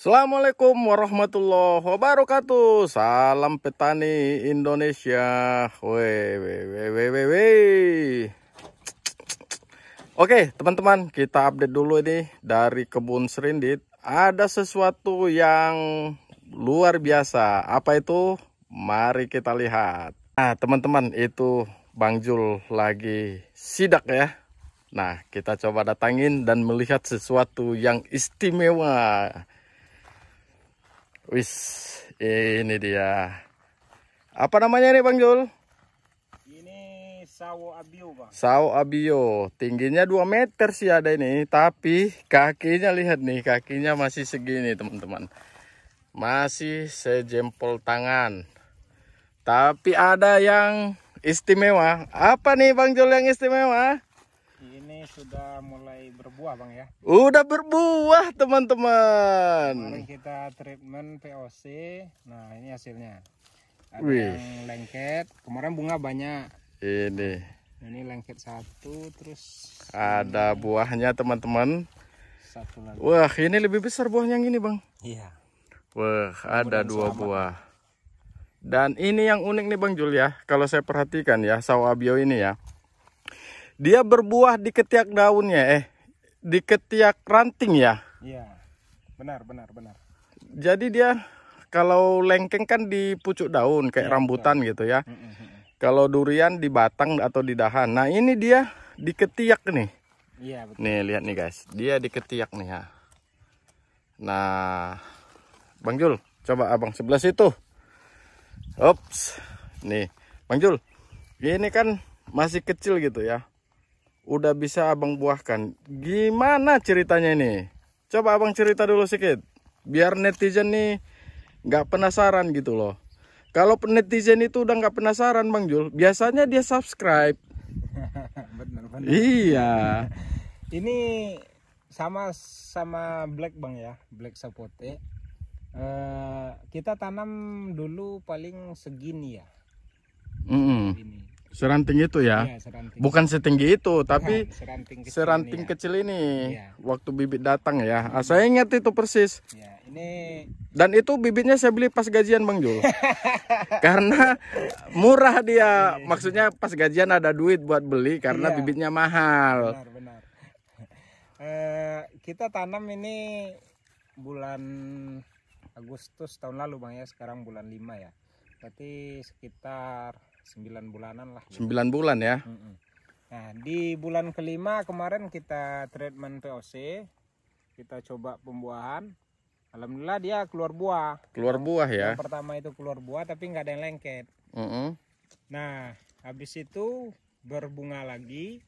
Assalamualaikum warahmatullahi wabarakatuh. Salam petani Indonesia. Weh, weh, Oke, teman-teman, kita update dulu ini dari kebun serindit. Ada sesuatu yang luar biasa. Apa itu? Mari kita lihat. Nah, teman-teman, itu Bang Jul lagi sidak ya. Nah, kita coba datangin dan melihat sesuatu yang istimewa. Wis, ini dia. Apa namanya nih Bang Jul? Ini sawo abio, Bang. Sawo abio. Tingginya 2 meter sih ada ini, tapi kakinya lihat nih, kakinya masih segini, teman-teman. Masih sejempol tangan. Tapi ada yang istimewa. Apa nih Bang Jul yang istimewa? sudah mulai berbuah bang ya udah berbuah teman-teman kemarin kita treatment POC nah ini hasilnya ada Wih. yang lengket kemarin bunga banyak ini ini lengket satu terus ada ini. buahnya teman-teman satu lagi wah ini lebih besar buahnya yang ini bang iya wah ada dua selamat. buah dan ini yang unik nih Bang Jul ya, kalau saya perhatikan ya, sawabio ini ya. Dia berbuah di ketiak daunnya eh di ketiak ranting ya? Iya. Benar, benar, benar. Jadi dia kalau lengkeng kan di pucuk daun kayak ya, rambutan betul. gitu ya. Mm -hmm. Kalau durian di batang atau di dahan. Nah, ini dia di ketiak nih. Iya, betul. Nih, lihat nih guys. Dia di ketiak nih ya. Nah, Bang Jul, coba Abang sebelah situ. ups Nih, Bang Jul. Ini kan masih kecil gitu ya udah bisa abang buahkan. Gimana ceritanya ini? Coba abang cerita dulu sedikit. Biar netizen nih nggak penasaran gitu loh. Kalau netizen itu udah nggak penasaran Bang Jul, biasanya dia subscribe. bener, bener. Iya. ini sama sama black Bang ya, black sapote. Uh, kita tanam dulu paling segini ya. Mm -hmm. Segini Seranting itu ya? Iya, seranting. Bukan setinggi itu, tapi seranting, kecil seranting ini ya. ini. Iya. Waktu bibit datang ya. Hmm. saya ingat itu persis. Iya, ini Dan itu bibitnya saya beli pas gajian Bang Jul. karena murah dia. Iya, iya. Maksudnya pas gajian ada duit buat beli karena iya. bibitnya mahal. Benar, benar. Uh, kita tanam ini bulan Agustus tahun lalu Bang ya, sekarang bulan 5 ya. Berarti sekitar sembilan bulanan lah. 9 gitu. bulan ya. Nah, di bulan kelima kemarin kita treatment POC, kita coba pembuahan. Alhamdulillah dia keluar buah. Keluar buah ya. Yang pertama itu keluar buah tapi nggak ada yang lengket. Mm -hmm. Nah, habis itu berbunga lagi.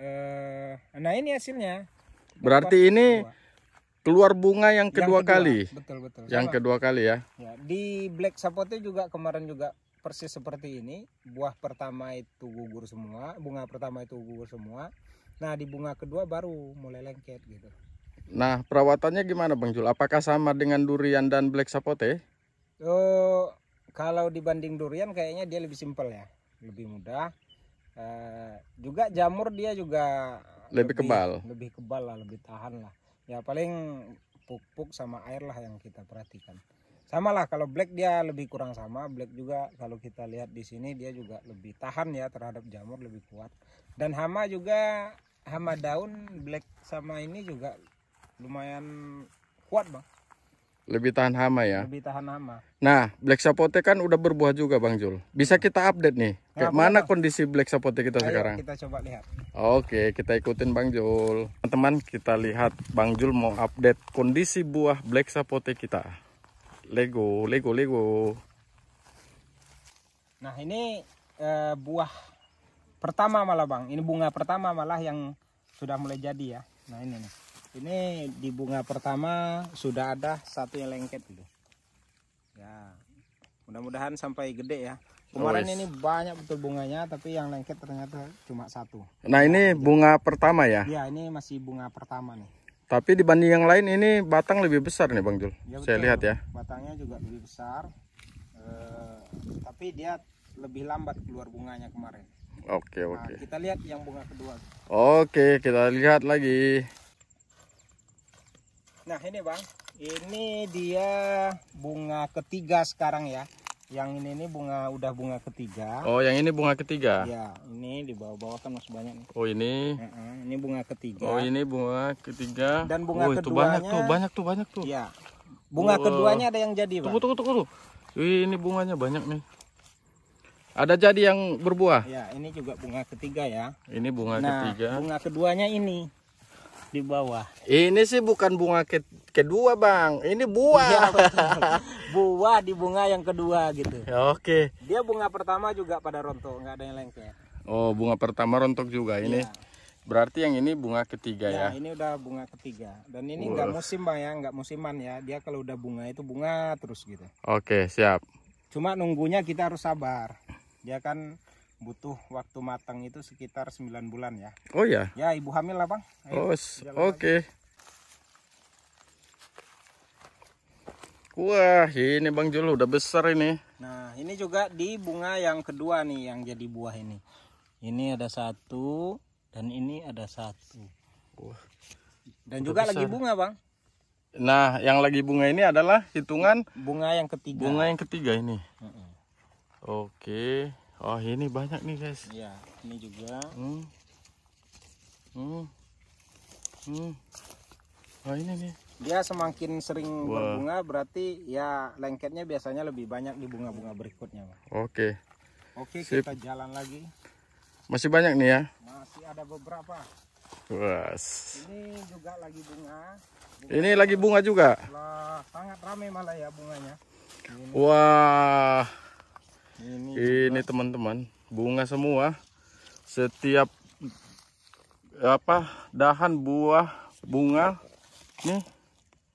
Eh, nah ini hasilnya. Berarti ini buah. keluar bunga yang kedua, yang kedua kali. Betul betul. Yang Sama. kedua kali ya. ya. Di black sapote juga kemarin juga persis seperti ini buah pertama itu gugur semua bunga pertama itu gugur semua nah di bunga kedua baru mulai lengket gitu nah perawatannya gimana Bang Jul apakah sama dengan durian dan black sapote oh kalau dibanding durian kayaknya dia lebih simpel ya lebih mudah uh, juga jamur dia juga lebih, lebih kebal lebih kebal lah lebih tahan lah ya paling pupuk sama air lah yang kita perhatikan sama lah kalau black dia lebih kurang sama black juga kalau kita lihat di sini dia juga lebih tahan ya terhadap jamur lebih kuat dan hama juga hama daun black sama ini juga lumayan kuat bang lebih tahan hama ya lebih tahan hama nah black sapote kan udah berbuah juga bang Jul bisa kita update nih nah, kayak mana kondisi black sapote kita Ayo sekarang kita coba lihat oke kita ikutin bang Jul teman-teman kita lihat bang Jul mau update kondisi buah black sapote kita Lego, Lego, Lego. Nah ini eh, buah pertama malah bang. Ini bunga pertama malah yang sudah mulai jadi ya. Nah ini nih. Ini di bunga pertama sudah ada satu yang lengket dulu. Gitu. Ya. Mudah-mudahan sampai gede ya. Kemarin ini banyak betul bunganya, tapi yang lengket ternyata cuma satu. Nah ini bunga pertama ya? Ya ini masih bunga pertama nih. Tapi dibanding yang lain ini batang lebih besar nih Bang Jul. Ya, Saya lihat ya. Batangnya juga lebih besar. E, tapi dia lebih lambat keluar bunganya kemarin. Oke, okay, nah, oke. Okay. kita lihat yang bunga kedua. Oke, okay, kita lihat lagi. Nah, ini Bang. Ini dia bunga ketiga sekarang ya yang ini ini bunga udah bunga ketiga oh yang ini bunga ketiga ya ini di bawah bawah kan masih banyak nih. oh ini ini bunga ketiga oh ini bunga ketiga dan bunga oh, keduanya itu banyak tuh banyak tuh banyak tuh ya bunga oh, keduanya ada yang jadi tunggu, tunggu tunggu tunggu tuh ini bunganya banyak nih ada jadi yang berbuah ya ini juga bunga ketiga ya ini bunga nah, ketiga bunga keduanya ini di bawah. Ini sih bukan bunga ke kedua bang, ini buah. Ya, buah di bunga yang kedua gitu. Ya, Oke. Okay. Dia bunga pertama juga pada rontok, nggak ada yang lengket. Oh bunga pertama rontok juga ini. Ya. Berarti yang ini bunga ketiga ya? Ya ini udah bunga ketiga dan ini nggak musim bang ya, nggak musiman ya. Dia kalau udah bunga itu bunga terus gitu. Oke okay, siap. Cuma nunggunya kita harus sabar. Dia ya kan butuh waktu matang itu sekitar 9 bulan ya. Oh ya. Ya, ibu hamil lah, Bang. Ayo, oh, oke. Okay. Wah, ini Bang Jul udah besar ini. Nah, ini juga di bunga yang kedua nih yang jadi buah ini. Ini ada satu dan ini ada satu. Wah. Dan juga besar. lagi bunga, Bang. Nah, yang lagi bunga ini adalah hitungan bunga yang ketiga. Bunga yang ketiga ini. Mm -mm. Oke. Oh ini banyak nih guys. Iya, ini juga. Hmm. Hmm. Hmm. Oh ini nih. Dia semakin sering Wah. berbunga berarti ya lengketnya biasanya lebih banyak di bunga-bunga berikutnya. Oke. Oke. Oke okay, kita jalan lagi. Masih banyak nih ya? Masih ada beberapa. Was. Ini juga lagi bunga. bunga ini lagi bunga juga. Lah, sangat ramai malah ya bunganya. Ini. Wah ini, teman-teman bunga semua setiap apa dahan buah bunga nih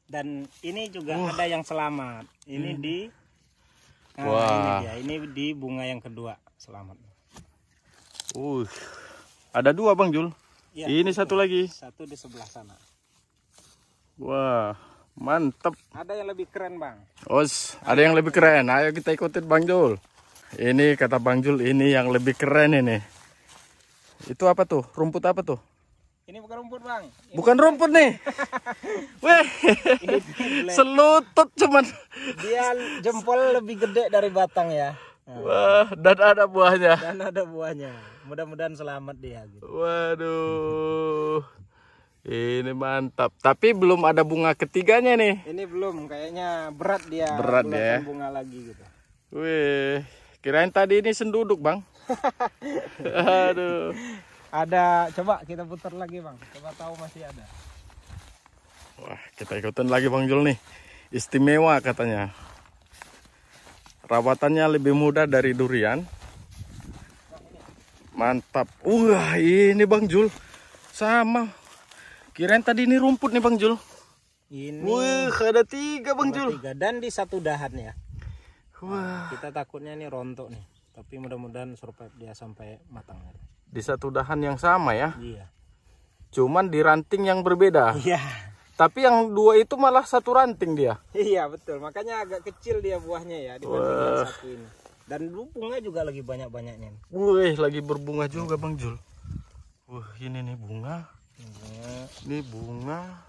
dan ini juga uh. ada yang selamat ini hmm. di nah, Wah. ini dia ini di bunga yang kedua selamat uh ada dua bang Jul ya, ini satu lagi satu di sebelah sana Wah mantep ada yang lebih keren bang Os ada, ada yang, yang lebih keren ayo kita ikutin bang Jul ini kata Bang Jul ini yang lebih keren ini. Itu apa tuh? Rumput apa tuh? Ini bukan rumput, Bang. Ini bukan rumput nih. Weh. Selutut cuman dia jempol lebih gede dari batang ya. Wah, dan ada buahnya. Dan ada buahnya. Mudah-mudahan selamat dia gitu. Waduh. Ini mantap. Tapi belum ada bunga ketiganya nih. Ini belum, kayaknya berat dia. Berat ya. Bunga lagi gitu. Wih. Kirain tadi ini senduduk, Bang. Aduh. Ada, coba kita putar lagi, Bang. Coba tahu masih ada. Wah, kita ikutin lagi Bang Jul nih. Istimewa katanya. Rawatannya lebih mudah dari durian. Mantap. Wah, ini Bang Jul. Sama. Kirain tadi ini rumput nih Bang Jul. Ini. Wah, ada tiga Bang Jul. Tiga dan di satu dahannya. Wah. Nah, kita takutnya ini rontok nih, tapi mudah-mudahan survive dia sampai matang. Di satu dahan yang sama ya? Iya. Cuman di ranting yang berbeda. Iya. Tapi yang dua itu malah satu ranting dia. Iya betul, makanya agak kecil dia buahnya ya dibanding satu ini. Dan bunga juga lagi banyak-banyaknya. Wih, lagi berbunga juga Bang Jul. Wah, ini nih Bunga. Ini bunga.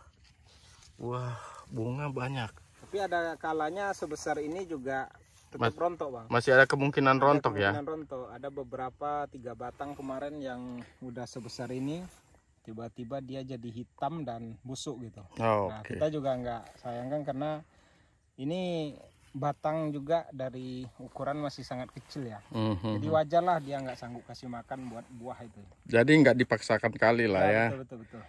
Wah, bunga banyak. Tapi ada kalanya sebesar ini juga tetap Mas, rontok bang masih ada kemungkinan ada rontok ya? kemungkinan ya rontok ada beberapa tiga batang kemarin yang udah sebesar ini tiba-tiba dia jadi hitam dan busuk gitu oh, nah okay. kita juga nggak sayangkan karena ini batang juga dari ukuran masih sangat kecil ya mm -hmm. jadi hmm. wajarlah dia nggak sanggup kasih makan buat buah itu jadi nggak dipaksakan kali lah ya, ya. betul betul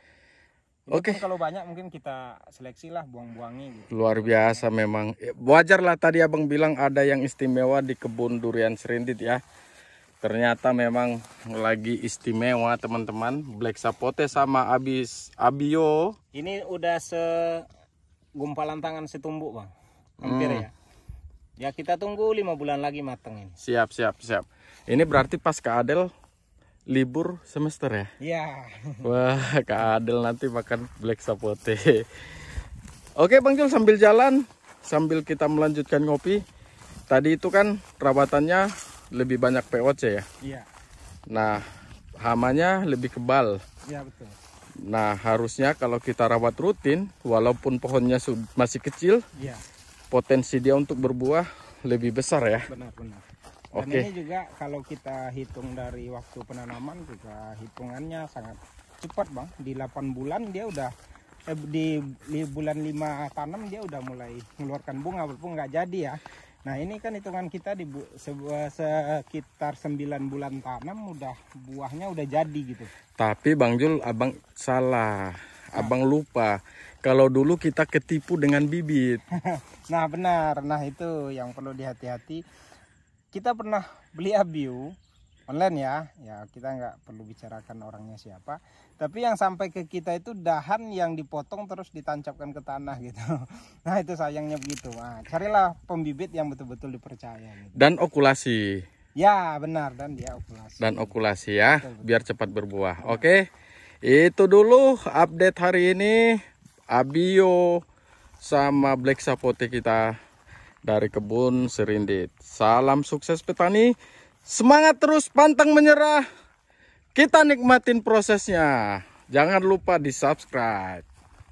Oke. Okay. Kalau banyak mungkin kita seleksi lah buang buangnya Gitu. Luar biasa memang. Ya, wajar lah tadi abang bilang ada yang istimewa di kebun durian serindit ya. Ternyata memang lagi istimewa teman-teman. Black sapote sama abis abio. Ini udah segumpalan gumpalan tangan setumbuk bang. Hampir hmm. ya. Ya kita tunggu lima bulan lagi mateng ini. Siap siap siap. Ini berarti pas ke Adel libur semester ya? Iya. Wah, Kak Adel nanti makan black sapote. Oke, Bang Jul sambil jalan, sambil kita melanjutkan ngopi. Tadi itu kan perawatannya lebih banyak POC ya? Iya. Yeah. Nah, hamanya lebih kebal. Iya, betul. Nah, harusnya kalau kita rawat rutin, walaupun pohonnya masih kecil, ya. potensi dia untuk berbuah lebih besar ya. Benar, benar. Dan okay. ini juga kalau kita hitung dari waktu penanaman juga hitungannya sangat cepat bang. Di 8 bulan dia udah eh, di, di bulan 5 tanam dia udah mulai mengeluarkan bunga walaupun nggak jadi ya. Nah ini kan hitungan kita di se sekitar 9 bulan tanam udah buahnya udah jadi gitu. Tapi Bang Jul abang salah. Abang lupa kalau dulu kita ketipu dengan bibit. nah benar, nah itu yang perlu dihati-hati kita pernah beli abiu online ya ya kita nggak perlu bicarakan orangnya siapa tapi yang sampai ke kita itu dahan yang dipotong terus ditancapkan ke tanah gitu nah itu sayangnya begitu nah, carilah pembibit yang betul-betul dipercaya gitu. dan okulasi ya benar dan dia okulasi dan okulasi ya betul, betul. biar cepat berbuah ya. oke itu dulu update hari ini abio sama black sapote kita dari kebun serindit. Salam sukses petani, semangat terus pantang menyerah. Kita nikmatin prosesnya. Jangan lupa di subscribe.